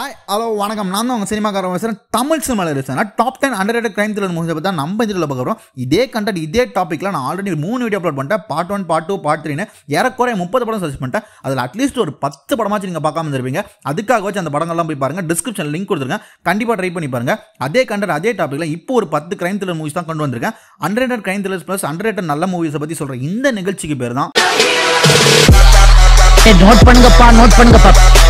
ஆய் ஹலோ வணக்கம் நான் தான் உங்கள் சினிமாக்காரன் பேசுகிறேன் தமிழ் சினிமாவில் பேசுகிறேன் top ten underrated crime thriller மூவிஸை பார்த்தா நம்ம இதில் பார்க்குறோம் இதே கண்டென்ட் இதே டாப்பிக்கில் நான் ஆல்ரெடி மூணு வீடியோ அப்லோட் பண்ணிட்டேன் part one part two part த்ரீனு ஏறக்குறைய முப்பது படம் சர்ச் பண்ணிட்டேன் அதில் அட்லீஸ்ட் ஒரு பத்து படமாச்சு நீங்கள் பார்க்காம இருப்பீங்க அதுக்காக வச்சு அந்த படங்கள்லாம் போய் பாருங்கள் டிஸ்கிரிப்ஷன் லிங்க் கொடுத்துருங்க கண்டிப்பாக ட்ரை பண்ணி பாருங்கள் அதே கண்டென்ட் அதே டாப்பிக்கில் இப்போ ஒரு பத்து கிரைம் த்ரில்லர் மூவிஸ் தான் கொண்டு வந்திருக்கேன் underrated crime thrillers plus underrated நல்ல மூவிஸை பற்றி சொல்கிற இந்த நிகழ்ச்சிக்கு பேர் தான் நோட் பண்ணுங்கப்பா நோட் பண்ணுங்கப்பா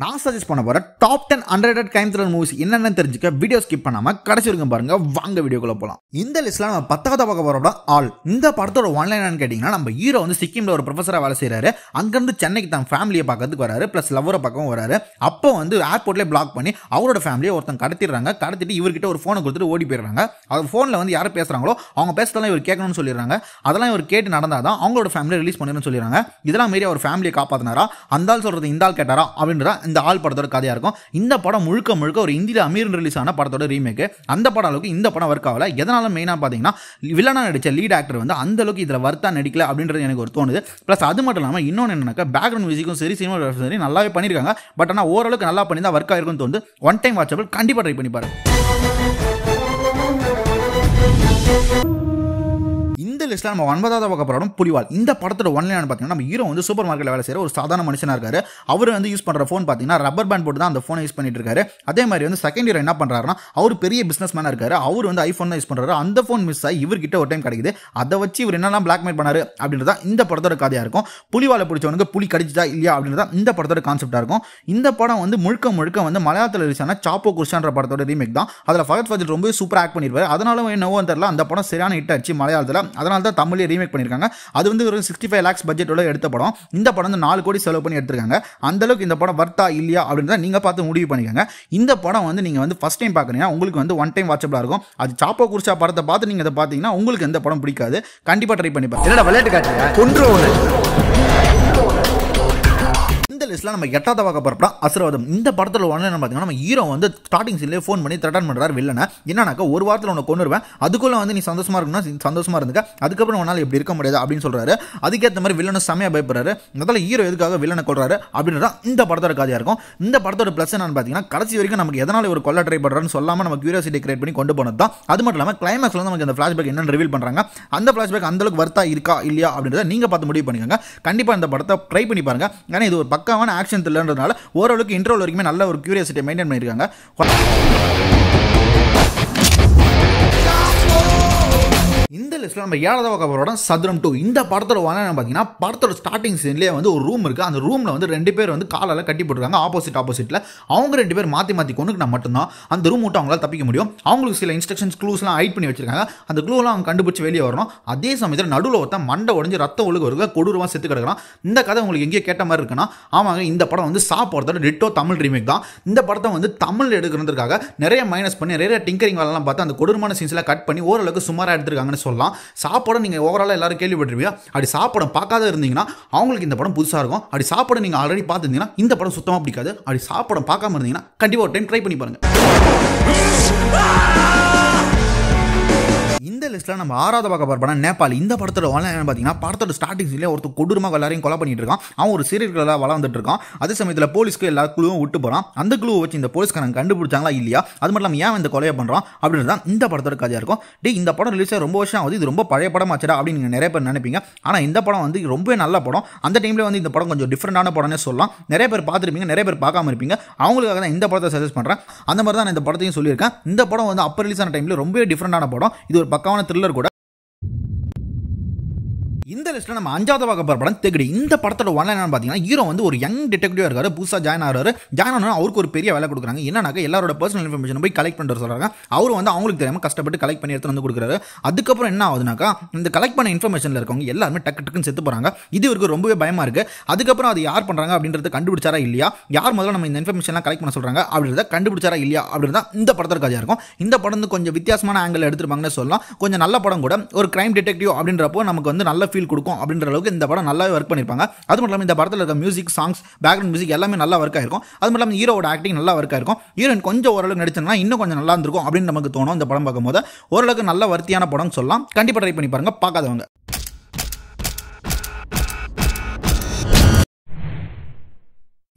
நான் சஜஸ்ட் பண்ண போகிற top ten underrated crime thriller movies என்னென்னு தெரிஞ்சுக்க வீடியோ ஸ்கிப் பண்ணாமல் கடைசி வரைக்கும் பாருங்க வாங்க வீடியோக்குள்ளே போகலாம் இந்த லிஸ்ட்டில் நம்ம பத்தாவது பார்க்க போகிறோட ஆல் இந்த படத்தோட ஒன்லைன் கேட்டிங்கன்னா நம்ம ஹீரோ வந்து சிக்கிமில் ஒரு ப்ரொஃபஸராக வேலை செய்கிறாரு அங்கேருந்து சென்னைக்கு தான் ஃபேமிலியை பார்க்கறதுக்கு வராரு ப்ளஸ் லவ்வரை பக்கம் வராரு அப்போ வந்து ஏர்போர்ட்லேயே பிளாக் பண்ணி அவரோட ஃபேமிலியை ஒருத்தன் கடத்திடுறாங்க கடத்திட்டு இவர்கிட்ட ஒரு ஃபோனை கொடுத்துட்டு ஓடி போயிடுறாங்க அவர் ஃபோனில் வந்து யார் பேசுகிறாங்களோ அவங்க பேசுறதெல்லாம் இவர் கேட்கணும்னு சொல்லிடுறாங்க அதெல்லாம் இவர் கேட்டு நடந்தால் தான் அவங்களோட ஃபேமிலியை ரிலீஸ் பண்ணணும்னு சொல்லிடுறாங்க இதெல்லாம் மாரி அவர் ஃபேமிலியை காப்பாற்றினாரா அந்த சொல்கிறது இந்த ஆள் கேட்டாரா அப்படின்றா இந்த ஆள் படத்தோட கதையாக இருக்கும் இந்த படம் முழுக்க முழுக்க ஒரு இந்தியில் அமீர் ரிலீஸ் ஆன படத்தோட ரீமேக்கு அந்த படம் அளவுக்கு இந்த படம் ஒர்க் ஆகல எதனால மெயினாக பார்த்தீங்கன்னா வில்லனாக நடித்த லீட் ஆக்டர் வந்து அந்த அளவுக்கு இதில் வர்த்தா நடிக்கல அப்படின்றது எனக்கு ஒரு தோணுது ப்ளஸ் அது மட்டும் இல்லாமல் இன்னொன்று என்னன்னாக்கா பேக்ரவுண்ட் மியூசிக்கும் சரி சினிமாட்டோகிராஃபி சரி நல்லாவே பண்ணியிருக்காங்க பட் ஆனால் ஓரளவுக்கு நல்லா பண்ணி தான் ஒர்க் ஆயிருக்கும்னு தோணுது ஒன் டைம் வாட்சபிள் கண்டிப்பாக ட்ரை பண்ணி பாருங்கள் லிஸ்ட்டில் நம்ம ஒன்பதாவது படம் புலிவால் இந்த படத்தோட ஒன்லைன் பார்த்தீங்கன்னா நம்ம ஹீரோ வந்து சூப்பர் மார்க்கெட்டில் வேலை செய்கிற ஒரு சாதாரண மனுஷனாக இருக்காரு அவர் வந்து யூஸ் பண்ணுற ஃபோன் பார்த்தீங்கன்னா ரப்பர் பேண்ட் போட்டு தான் அந்த ஃபோனை யூஸ் பண்ணிட்டு இருக்காரு அதே மாதிரி வந்து செகண்ட் இயர் என்ன பண்ணுறாருன்னா அவர் பெரிய பிஸ்னஸ் மேனாக இருக்காரு அவர் வந்து ஐஃபோன் தான் யூஸ் பண்ணுறாரு அந்த ஃபோன் மிஸ் ஆகி இவர்கிட்ட ஒரு டைம் கிடைக்குது அதை வச்சு இவர் என்னெல்லாம் பிளாக்மெயில் பண்ணாரு அப்படின்றதா இந்த படத்தோட கதையாக இருக்கும் புலிவாலை பிடிச்சவனுக்கு புலி கடிச்சிதா இல்லையா அப்படின்றதா இந்த படத்தோட கான்செப்டாக இருக்கும் இந்த படம் வந்து முழுக்க முழுக்க வந்து மலையாளத்தில் ரிலீஸான சாப்போ குர்ஷான்ற படத்தோட ரீமேக் தான் அதில் ஃபகத் ஃபஜில் ரொம்ப சூப்பராக ஆக்ட் பண்ணிருப்பாரு அதனால என்னவோ தெரியல அந்த படம் சரியான ஹிட் ஆச்சு மலையாளத்தில் அதனால அதனால தான் தமிழே ரீமேக் பண்ணியிருக்காங்க அது வந்து ஒரு சிக்ஸ்டி ஃபைவ் லேக்ஸ் பட்ஜெட்டோட எடுத்த படம் இந்த படம் வந்து நாலு கோடி செலவு பண்ணி எடுத்திருக்காங்க அந்தளவுக்கு இந்த படம் வர்த்தா இல்லையா தான் நீங்கள் பார்த்து முடிவு பண்ணிக்கோங்க இந்த படம் வந்து நீங்கள் வந்து ஃபஸ்ட் டைம் பார்க்குறீங்கன்னா உங்களுக்கு வந்து ஒன் டைம் வாட்சபிளாக இருக்கும் அது சாப்போ குறிச்சா படத்தை பார்த்து நீங்கள் அதை பார்த்தீங்கன்னா உங்களுக்கு எந்த படம் பிடிக்காது கண்டிப்பாக ட்ரை பண்ணி பார்த்து என்னடா விளையாட்டு காட்டுங்க கொன்று சீரிஸில் நம்ம எட்டாவது பார்க்க போகிற அசுரவதம் இந்த படத்தில் உடனே பார்த்தீங்கன்னா நம்ம ஹீரோ வந்து ஸ்டார்டிங் சீன்லேயே ஃபோன் பண்ணி த்ரெட்டன் பண்ணுறாரு வில்லனை என்னன்னாக்கா ஒரு வாரத்தில் உன்னை கொண்டுருவேன் அதுக்குள்ளே வந்து நீ சந்தோஷமாக இருக்குன்னா சந்தோஷமாக இருந்துக்க அதுக்கப்புறம் உன்னால் இப்படி இருக்க முடியாது அப்படின்னு சொல்கிறாரு அதுக்கேற்ற மாதிரி வில்லனை செம்மையாக பயப்படுறாரு முதல்ல ஹீரோ எதுக்காக வில்லனை கொள்றாரு அப்படின்றத இந்த படத்தோட கதையாக இருக்கும் இந்த படத்தோட ப்ளஸ் என்னன்னு பார்த்தீங்கன்னா கடைசி வரைக்கும் நமக்கு எதனால் ஒரு கொள்ள ட்ரை பண்ணுறான்னு சொல்லாமல் நம்ம கியூரியாசிட்டி கிரியேட் பண்ணி கொண்டு போனது தான் அது மட்டும் இல்லாமல் கிளைமேக்ஸில் வந்து நமக்கு அந்த ஃப்ளாஷ்பேக் என்னென்னு ரிவீல் பண்ணுறாங்க அந்த ஃப்ளாஷ்பேக் அந்தளவுக்கு வர்த்தா இருக்கா இல்லையா அப்படின்றத நீங்கள் பார்த்து முடிவு பண்ணிக்கோங்க கண்டிப்பாக இந்த படத்தை ட்ரை பண்ணி பாருங்கள் ஏன்னா இது ஒரு பக்காவான ஆக்ஷன் தெரியலன்றதுனால ஓரளவுக்கு இன்டர்வல் வரைக்குமே நல்ல ஒரு கியூரியாசிட்டியை மெயின்டைன் பண்ணியிருக்காங்க லிஸ்ட்டில் நம்ம ஏழாவது படம் சதுரம் டூ இந்த படத்தோட வரணும் பார்த்தீங்கன்னா படத்தோட ஸ்டார்டிங் சீன்லேயே வந்து ஒரு ரூம் இருக்குது அந்த ரூமில் வந்து ரெண்டு பேர் வந்து காலால் கட்டி போட்டுருக்காங்க ஆப்போசிட் ஆப்போசிட்டில் அவங்க ரெண்டு பேர் மாற்றி மாற்றி கொண்டுக்கினா மட்டும்தான் அந்த ரூம் விட்டு அவங்களால தப்பிக்க முடியும் அவங்களுக்கு சில இன்ஸ்ட்ரக்ஷன்ஸ் க்ளூஸ்லாம் ஹைட் பண்ணி வச்சிருக்காங்க அந்த க்ளூலாம் அவங்க கண்டுபிடிச்சி வெளியே வரணும் அதே சமயத்தில் நடுவில் ஒருத்தன் மண்டை உடஞ்சி ரத்த ஒழுங்கு வருக கொடூரமாக செத்து கிடக்கிறான் இந்த கதை உங்களுக்கு எங்கேயோ கேட்ட மாதிரி இருக்குன்னா ஆமாங்க இந்த படம் வந்து சாப்பிட்றதோட ரிட்டோ தமிழ் ரீமேக் தான் இந்த படத்தை வந்து தமிழ் எடுக்கிறதுக்காக நிறைய மைனஸ் பண்ணி நிறைய டிங்கரிங் வேலைலாம் பார்த்து அந்த கொடூரமான சீன்ஸ்லாம் கட் பண்ணி ஓரளவுக்கு சுமாராக எடுத்திருக்காங்கன்னு சொல்லலாம் இருந்தீங்கன்னா சாப்பாடு நீங்கள் ஓவராலாக எல்லாரும் கேள்விப்பட்டிருப்பீங்க அப்படி சாப்பாடு பார்க்காத இருந்தீங்கன்னா அவங்களுக்கு இந்த படம் புதுசாக இருக்கும் அப்படி சாப்பாடு நீங்கள் ஆல்ரெடி பார்த்துருந்தீங்கன்னா இந்த படம் சுத்தமாக பிடிக்காது அப்படி சாப்பாடு பார்க்காம இருந்தீங்கன்னா கண்டிப்பாக ஒரு டைம் ட்ரை பண்ணி பாருங்கள் லிஸ்ட்டில் நம்ம ஆறாவது பார்க்க போகிற நேபாளி இந்த படத்தோட என்ன பார்த்தீங்கன்னா படத்தோட ஸ்டார்டிங்ஸ்லேயே ஒருத்தர் கொடூரமாக எல்லாரையும் கொலை பண்ணிட்டு இருக்கான் அவன் ஒரு சீரியல் வளர்ந்துட்டு வந்துட்டு இருக்கான் அதே சமயத்தில் போலீஸ்க்கு எல்லா குழுவும் விட்டு போகிறான் அந்த குழுவை வச்சு இந்த போலீஸ்காரன் கண்டுபிடிச்சாங்களா இல்லையா அது மட்டும் இல்லாமல் ஏன் இந்த கொலையை பண்ணுறான் அப்படின்னு தான் இந்த படத்தோட கதையாக இருக்கும் டே இந்த படம் ரிலீஸ் ரொம்ப வருஷம் ஆகுது இது ரொம்ப பழைய படம் ஆச்சுடா அப்படின்னு நிறைய பேர் நினைப்பீங்க ஆனால் இந்த படம் வந்து ரொம்பவே நல்ல படம் அந்த டைமில் வந்து இந்த படம் கொஞ்சம் டிஃப்ரெண்டான படம்னே சொல்லலாம் நிறைய பேர் பார்த்துருப்பீங்க நிறைய பேர் பார்க்காம இருப்பீங்க அவங்களுக்காக தான் இந்த படத்தை சஜஸ்ட் பண்ணுறேன் அந்த மாதிரி தான் நான் இந்த படத்தையும் சொல்லியிருக்கேன் இந்த படம் வந்து அப்போ ரிலீஸ் ஆன டைமில் ரொம்பவே டிஃப்ரெண்டான படம் இது ஒரு பக்காவான thriller goda இந்த லிஸ்ட்டில் நம்ம அஞ்சாவது பார்க்க போகிற படம் தெகடி இந்த படத்தோட ஒன்லைன் என்னன்னு பார்த்தீங்கன்னா ஹீரோ வந்து ஒரு யங் டிடெக்டிவாக இருக்காரு புதுசாக ஜாயின் ஆகிறாரு ஜாயின் ஆனால் அவருக்கு ஒரு பெரிய வேலை கொடுக்குறாங்க என்னன்னாக்க எல்லாரோட பர்சனல் இன்ஃபர்மேஷன் போய் கலெக்ட் பண்ணுறது சொல்கிறாங்க அவர் வந்து அவங்களுக்கு தெரியாமல் கஷ்டப்பட்டு கலெக்ட் பண்ணி எடுத்துகிட்டு வந்து கொடுக்குறாரு அதுக்கப்புறம் என்ன ஆகுதுனாக்கா இந்த கலெக்ட் பண்ண இன்ஃபர்மேஷனில் இருக்கவங்க எல்லாருமே டக்கு டக்குன்னு செத்து போகிறாங்க இது இவருக்கு ரொம்பவே பயமாக இருக்குது அதுக்கப்புறம் அது யார் பண்ணுறாங்க அப்படின்றத கண்டுபிடிச்சாரா இல்லையா யார் முதல்ல நம்ம இந்த இன்ஃபர்மேஷன்லாம் கலெக்ட் பண்ண சொல்கிறாங்க அப்படின்றத கண்டுபிடிச்சாரா இல்லையா அப்படின்னு இந்த படத்திற்கு கதையாக இருக்கும் இந்த படம் வந்து கொஞ்சம் வித்தியாசமான ஆங்கிள் எடுத்துருப்பாங்கன்னு சொல்லலாம் கொஞ்சம் நல்ல படம் கூட ஒரு கிரைம் டிடெக்டிவ் அப்படின்றப்போ நமக்கு வந்து நல்ல ஃபீல் ஃபீல் கொடுக்கும் அப்படின்ற அளவுக்கு இந்த படம் நல்லாவே ஒர்க் பண்ணியிருப்பாங்க அது மட்டும் இல்லாமல் இந்த படத்தில் இருக்க மியூசிக் சாங்ஸ் பேக்ரவுண்ட் மியூசிக் எல்லாமே நல்லா ஒர்க் ஆயிருக்கும் அது மட்டும் இல்லாமல் ஹீரோட ஆக்டிங் நல்லா ஒர்க் ஆயிருக்கும் ஹீரோயின் கொஞ்சம் ஓரளவுக்கு நடிச்சிருந்தா இன்னும் கொஞ்சம் நல்லா இருந்திருக்கும் அப்படின்னு நமக்கு தோணும் இந்த படம் பார்க்கும்போது ஓரளவுக்கு நல்ல வர்த்தியான படம் சொல்லலாம் கண்டிப்பாக ட்ரை பண்ணி பாருங்க பார்க்காதவங்க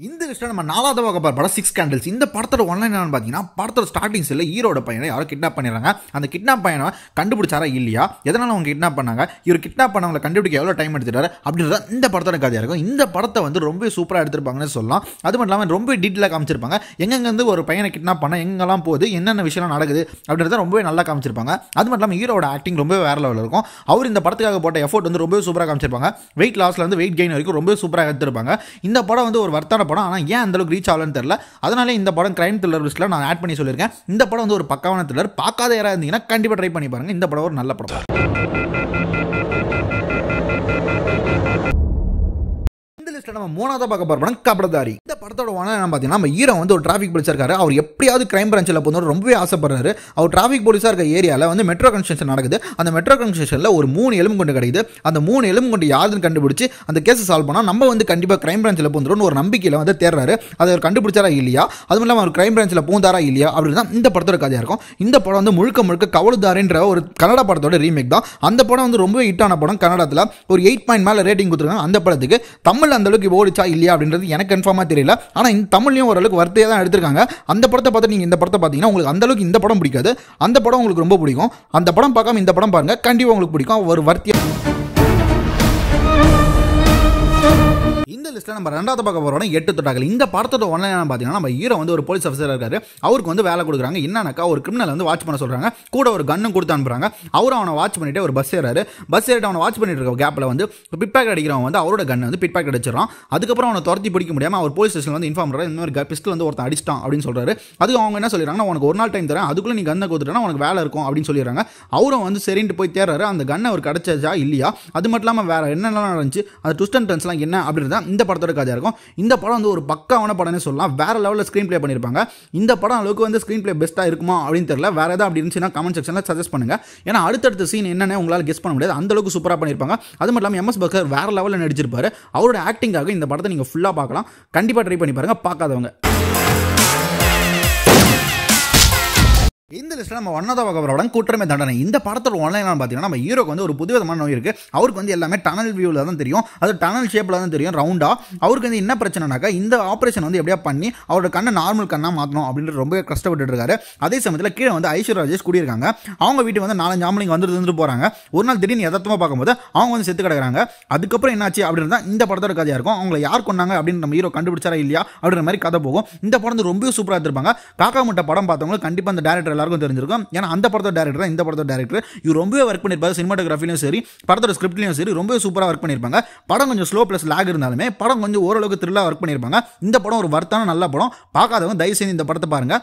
இந்த விஷயம் நம்ம நாலாவது வகை படம் சிக்ஸ் கேண்டில்ஸ் இந்த படத்தோட ஒன்லைன் என்னன்னு பார்த்தீங்கன்னா படத்தோட ஸ்டார்டிங்ஸ் இல்லை ஈரோட பையனை யாரோ கிட்னாப் பண்ணிடுறாங்க அந்த கிட்னாப் பையனை கண்டுபிடிச்சாரா இல்லையா எதனால் அவங்க கிட்னாப் பண்ணாங்க இவர் கிட்னாப் பண்ணவங்களை கண்டுபிடிக்க எவ்வளோ டைம் எடுத்துட்டாரு அப்படின்றத இந்த படத்தோட கதையாக இருக்கும் இந்த படத்தை வந்து ரொம்ப சூப்பராக எடுத்திருப்பாங்கன்னு சொல்லலாம் அது மட்டும் இல்லாமல் ரொம்ப டீட்டெயிலாக காமிச்சிருப்பாங்க எங்கெங்கேருந்து ஒரு பையனை கிட்னாப் பண்ண எங்கெல்லாம் போகுது என்னென்ன விஷயம்லாம் நடக்குது அப்படின்றத ரொம்பவே நல்லா காமிச்சிருப்பாங்க அது மட்டும் இல்லாமல் ஹீரோட ஆக்டிங் ரொம்ப வேற லெவலில் இருக்கும் அவர் இந்த படத்துக்காக போட்ட எஃபோர்ட் வந்து ரொம்பவே சூப்பராக காமிச்சிருப்பாங்க வெயிட் வந்து வெயிட் கெயின் வரைக்கும் ரொம்ப சூப்பராக எடுத்திருப்பாங்க இந்த படம் வந்து ஒரு வர்த்தான பயங்கரமான படம் ஆனால் ஏன் அந்தளவுக்கு ரீச் ஆகலன்னு தெரில அதனால இந்த படம் கிரைம் த்ரில்லர் லிஸ்ட்டில் நான் ஆட் பண்ணி சொல்லியிருக்கேன் இந்த படம் வந்து ஒரு பக்காவான த்ரில்லர் பார்க்காத யாராக இருந்தீங்கன்னா கண்டிப்பாக ட்ரை பண்ணி பாருங்கள் இந்த படம் ஒரு நல்ல படம் லிஸ்ட்டில் நம்ம மூணாவது பார்க்க போகிறோம் கபடதாரி இந்த படத்தோட ஓனர் பார்த்தீங்கன்னா நம்ம ஹீரோ வந்து ஒரு டிராஃபிக் போலீஸாக இருக்காரு அவர் எப்படியாவது கிரைம் பிரான்ச்சில் போகணும்னு ரொம்பவே ஆசைப்படுறாரு அவர் டிராஃபிக் போலீஸாக இருக்க ஏரியாவில் வந்து மெட்ரோ கன்ஸ்ட்ரக்ஷன் நடக்குது அந்த மெட்ரோ கன்ஸ்ட்ரக்ஷனில் ஒரு மூணு எலும்பு கொண்டு கிடைக்குது அந்த மூணு எலும்பு கொண்டு யாருன்னு கண்டுபிடிச்சி அந்த கேஸை சால்வ் பண்ணால் நம்ம வந்து கண்டிப்பாக கிரைம் பிரான்ச்சில் போந்துடும் ஒரு நம்பிக்கையில் வந்து தேர்றாரு அதை அவர் கண்டுபிடிச்சாரா இல்லையா அதுவும் இல்லாமல் அவர் கிரைம் பிரான்ச்சில் போந்தாரா இல்லையா அப்படின்னு தான் இந்த படத்தோட கதையாக இருக்கும் இந்த படம் வந்து முழுக்க முழுக்க கவலுதாரின்ற ஒரு கன்னட படத்தோட ரீமேக் தான் அந்த படம் வந்து ரொம்பவே ஹிட்டான படம் கன்னடத்தில் ஒரு எயிட் பாயிண்ட் மேலே ரேட்டிங் கொடுத்துருக்காங்க அந்த படத்துக்கு தமிழ் அந்த அளவுக்கு ஓடிச்சா இல்லையா அப்படின்றது எனக்கு கன்ஃபார்மாக தெரியல ஆனால் இந்த தமிழ்லையும் ஓரளவுக்கு வர்த்தையாக தான் எடுத்திருக்காங்க அந்த படத்தை பார்த்து நீங்கள் இந்த படத்தை பார்த்தீங்கன்னா உங்களுக்கு அந்தளவுக்கு இந்த படம் பிடிக்காது அந்த படம் உங்களுக்கு ரொம்ப பிடிக்கும் அந்த படம் பார்க்காம இந்த படம் பாருங்கள் கண்டிப்பாக உங்களுக்கு பிடிக்கும் ஒரு வர்த்தியாக லிஸ்ட்ல நம்ம ரெண்டாவது பார்க்க போகிறோம் எட்டு தொட்டாக்கள் இந்த படத்தோட ஒன்னு பாத்தீங்கன்னா நம்ம ஹீரோ வந்து ஒரு போலீஸ் ஆஃபீஸர் இருக்காரு அவருக்கு வந்து வேலை கொடுக்குறாங்க என்னன்னாக்கா ஒரு கிரிமினல் வந்து வாட்ச் பண்ண சொல்றாங்க கூட ஒரு கண்ணும் கொடுத்து அனுப்புறாங்க அவர் அவனை வாட்ச் பண்ணிட்டு ஒரு பஸ் ஏறாரு பஸ் ஏறிட்டு அவனை வாட்ச் பண்ணிட்டு இருக்க கேப்பில் வந்து பிட்பேக் அடிக்கிறவன் வந்து அவரோட கண்ணை வந்து பிட்பேக் பேக்கெட் அடிச்சிடறான் அதுக்கப்புறம் அவனை துரத்தி பிடிக்க முடியாமல் அவர் போலீஸ் ஸ்டேஷன் வந்து இன்ஃபார்ம் பண்றாரு இந்த மாதிரி பிஸ்டல் வந்து ஒருத்தன் அடிச்சிட்டான் அப்படின்னு சொல்றாரு அதுக்கு அவங்க என்ன சொல்லிடுறாங்கன்னா உனக்கு ஒரு நாள் டைம் தரேன் அதுக்குள்ளே நீ கண்ணை கொடுத்துட்டா உனக்கு வேலை இருக்கும் அப்படின்னு சொல்லிடுறாங்க அவரும் வந்து சரின்ட்டு போய் தேர்றாரு அந்த கண்ணை அவர் கிடைச்சா இல்லையா அது மட்டும் இல்லாமல் வேற என்னென்னலாம் நடந்துச்சு அந்த ட்விஸ்ட் அண்ட் டர்ன்ஸ்லாம் என்ன அப்படின்றத இந்த படத்தோட கதையாக இருக்கும் இந்த படம் வந்து ஒரு பக்காவான படம்னு சொல்லலாம் வேறு லெவலில் ஸ்க்ரீன் ப்ளே பண்ணியிருப்பாங்க இந்த படம் அளவுக்கு வந்து ஸ்க்ரீன் ப்ளே பெஸ்ட்டாக இருக்குமா அப்படின்னு தெரியல வேறு ஏதாவது அப்படி இருந்துச்சுன்னா கமெண்ட் செக்ஷனில் சஜஸ்ட் பண்ணுங்கள் ஏன்னா அடுத்தடுத்த சீன் என்னென்ன உங்களால் கெஸ் பண்ண முடியாது அந்தளவுக்கு சூப்பராக பண்ணியிருப்பாங்க அது மட்டும் இல்லாமல் எம்எஸ் பக்கர் வேறு லெவலில் நடிச்சிருப்பார் அவரோட ஆக்டிங்காக இந்த படத்தை நீங்கள் ஃபுல்லாக பார்க்கலாம் கண்டிப்பாக ட்ரை பண்ணி பாருங்கள் பார்க்காதவங்க இந்த லிஸ்ட்டில் நம்ம ஒன்னதாக வகவரோட கூட்டுரிமை தண்டனை இந்த படத்தோட ஒன்லைன் பார்த்தீங்கன்னா நம்ம ஹீரோக்கு வந்து ஒரு புது விதமான நோய் இருக்குது அவருக்கு வந்து எல்லாமே டனல் வியூவில் தான் தெரியும் அது டனல் ஷேப்பில் தான் தெரியும் ரவுண்டாக அவருக்கு வந்து என்ன பிரச்சனைனாக்கா இந்த ஆப்ரேஷன் வந்து எப்படியா பண்ணி அவரோட கண்ணை நார்மல் கண்ணாக மாற்றணும் அப்படின்னு ரொம்ப கஷ்டப்பட்டு இருக்காரு அதே சமயத்தில் கீழே வந்து ஐஸ்வர் ராஜேஷ் கூடியிருக்காங்க அவங்க வீட்டு வந்து நாலஞ்சு ஆம்பளைங்க வந்துட்டு வந்துட்டு போகிறாங்க ஒரு நாள் திடீர்னு எதத்தமாக பார்க்கும்போது அவங்க வந்து செத்து கிடக்குறாங்க அதுக்கப்புறம் என்னாச்சு அப்படின்னு இந்த படத்தோட கதையாக இருக்கும் அவங்கள யார் கொண்டாங்க அப்படின்னு நம்ம ஹீரோ கண்டுபிடிச்சாரா இல்லையா அப்படின்ற மாதிரி கதை போகும் இந்த படம் வந்து ரொம்பவே சூப்பராக இருப்பாங்க காக்கா முட்டை படம் பார்த்தவங்களுக்கு கண்டிப்பாக அந்த டேரக்டர் எல்லாருக்கும் தெரிஞ்சிருக்கும் ஏன்னா அந்த படத்தோட டேரக்டர் தான் இந்த படத்தோட டேரக்டர் இவர் ரொம்பவே ஒர்க் பண்ணியிருப்பாரு சினிமாட்டோகிராஃபிலையும் சரி படத்தோட ஸ்கிரிப்ட்லையும் சரி ரொம்பவே சூப்பராக ஒர்க் பண்ணியிருப்பாங்க படம் கொஞ்சம் ஸ்லோ ப்ளஸ் லாக் இருந்தாலுமே படம் கொஞ்சம் ஓரளவுக்கு த்ரில்லாக ஒர்க் பண்ணியிருப்பாங்க இந்த படம் ஒரு வர்த்தான நல்ல படம் பார்க்காதவங்க தயவு செய்து இந்த படத்தை பாருங்கள்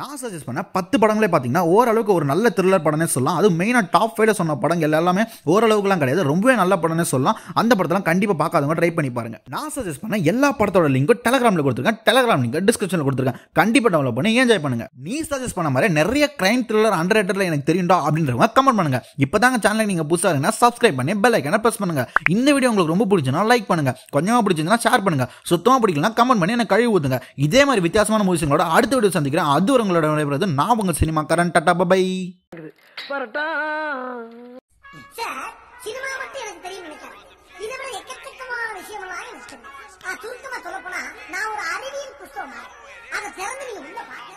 நான் சஜஸ்ட் பண்ண பத்து படங்களே பார்த்தீங்கன்னா ஓரளவுக்கு ஒரு நல்ல த்ரில்லர் படமே சொல்லலாம் அது மெயினாக டாப் ஃபைவ்ல சொன்ன படங்கள் எல்லாமே ஓரளவுக்குலாம் கிடையாது ரொம்பவே நல்ல படம்னே சொல்லலாம் அந்த படத்தெல்லாம் கண்டிப்பாக பார்க்காதவங்க ட்ரை பண்ணி பாருங்க நான் சஜஸ்ட் பண்ண எல்லா படத்தோட லிங்க்கும் டெலகிராமில் கொடுத்துருக்கேன் டெலகிராம் லிங்க் டிஸ்கிரிப்ஷனில் கொடுத்துருக்கேன் கண்டிப்பாக டவுன்லோட் பண்ணி என்ஜாய் பண்ணுங்க நீ சஜஸ்ட் பண்ண மாதிரி நிறைய கிரைம் த்ரில்லர் அண்டர் ரேட்டரில் எனக்கு தெரியும்டா அப்படின்றவங்க கமெண்ட் பண்ணுங்க இப்போ தாங்க சேனலுக்கு நீங்கள் புதுசாக இருந்தால் சப்ஸ்கிரைப் பண்ணி பெல் ஐக்கனை ப்ரெஸ் பண்ணுங்க இந்த வீடியோ உங்களுக்கு ரொம்ப பிடிச்சதுனா லைக் பண்ணுங்க கொஞ்சமாக பிடிச்சதுன்னா ஷேர் பண்ணுங்க சுத்தமாக பிடிக்கலாம் கமெண்ட் பண்ணி எனக்கு கழுவி ஊத்துங்க இதே மாதிரி வித்தியாசமான மூவிஸுங்களோட அடுத்த வீடியோ சந்திக்கிறேன் அது ஒரு உங்களோட விடைபெறுவது நான் உங்கள் சினிமா கரண்ட் எனக்கு தெரியும் சொல்ல போனா நான் ஒரு அறிவியல் அதை திறந்து நீங்க உள்ள பாருங்க